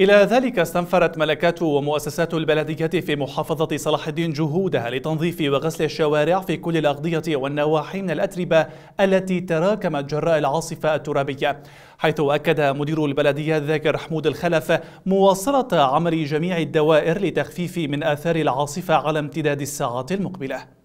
إلى ذلك استنفرت ملكات ومؤسسات البلدية في محافظة صلاح الدين جهودها لتنظيف وغسل الشوارع في كل الأغضية والنواحي من الأتربة التي تراكمت جراء العاصفة الترابية حيث أكد مدير البلدية ذاكر حمود الخلف مواصلة عمل جميع الدوائر لتخفيف من آثار العاصفة على امتداد الساعات المقبلة